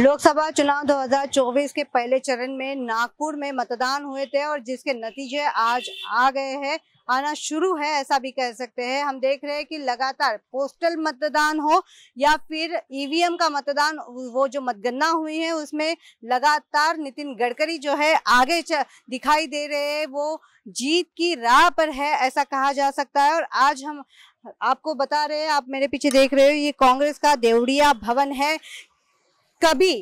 लोकसभा चुनाव 2024 के पहले चरण में नागपुर में मतदान हुए थे और जिसके नतीजे आज आ गए हैं आना शुरू है ऐसा भी कह सकते हैं हम देख रहे हैं कि लगातार पोस्टल मतदान हो या फिर ईवीएम का मतदान वो जो मतगणना हुई है उसमें लगातार नितिन गडकरी जो है आगे दिखाई दे रहे हैं वो जीत की राह पर है ऐसा कहा जा सकता है और आज हम आपको बता रहे हैं आप मेरे पीछे देख रहे हो ये कांग्रेस का देवड़िया भवन है कभी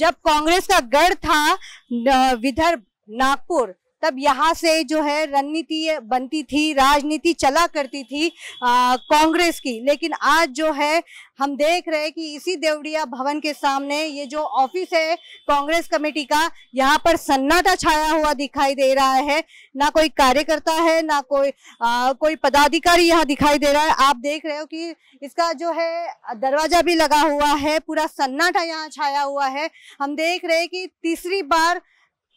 जब कांग्रेस का गढ़ था विदर्भ नागपुर तब यहाँ से जो है रणनीति बनती थी राजनीति चला करती थी कांग्रेस की लेकिन आज जो है हम देख रहे हैं कि इसी देवड़िया भवन के सामने ये जो ऑफिस है कांग्रेस कमेटी का यहाँ पर सन्नाटा छाया हुआ दिखाई दे रहा है ना कोई कार्यकर्ता है ना कोई आ, कोई पदाधिकारी यहाँ दिखाई दे रहा है आप देख रहे हो कि इसका जो है दरवाजा भी लगा हुआ है पूरा सन्नाटा यहाँ छाया हुआ है हम देख रहे हैं कि तीसरी बार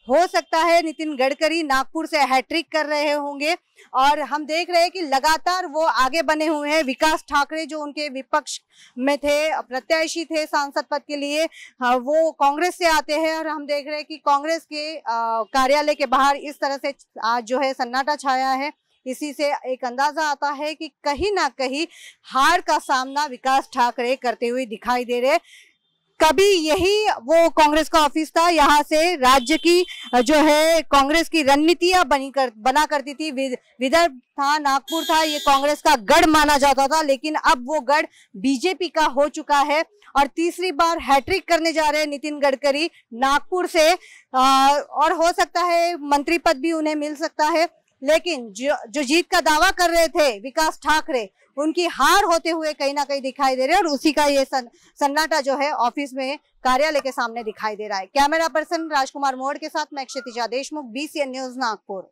हो सकता है नितिन गडकरी नागपुर से हैट्रिक कर रहे होंगे और हम देख रहे हैं कि लगातार वो आगे बने हुए हैं विकास ठाकरे जो उनके विपक्ष में थे प्रत्याशी थे सांसद पद के लिए हाँ, वो कांग्रेस से आते हैं और हम देख रहे हैं कि कांग्रेस के कार्यालय के बाहर इस तरह से आज जो है सन्नाटा छाया है इसी से एक अंदाजा आता है कि कहीं ना कहीं हार का सामना विकास ठाकरे करते हुए दिखाई दे रहे कभी यही वो कांग्रेस का ऑफिस था यहाँ से राज्य की जो है कांग्रेस की रणनीतियां बनी कर बना करती थी विदर्भ था नागपुर था ये कांग्रेस का गढ़ माना जाता था लेकिन अब वो गढ़ बीजेपी का हो चुका है और तीसरी बार हैट्रिक करने जा रहे हैं नितिन गडकरी नागपुर से आ, और हो सकता है मंत्री पद भी उन्हें मिल सकता है लेकिन जो जो जीत का दावा कर रहे थे विकास ठाकरे उनकी हार होते हुए कहीं ना कहीं दिखाई दे रहे हैं और उसी का ये सन, सन्नाटा जो है ऑफिस में कार्यालय के सामने दिखाई दे रहा है कैमरा पर्सन राजकुमार मोड़ के साथ मैं क्षितिजा देशमुख बीसीएन न्यूज नागपुर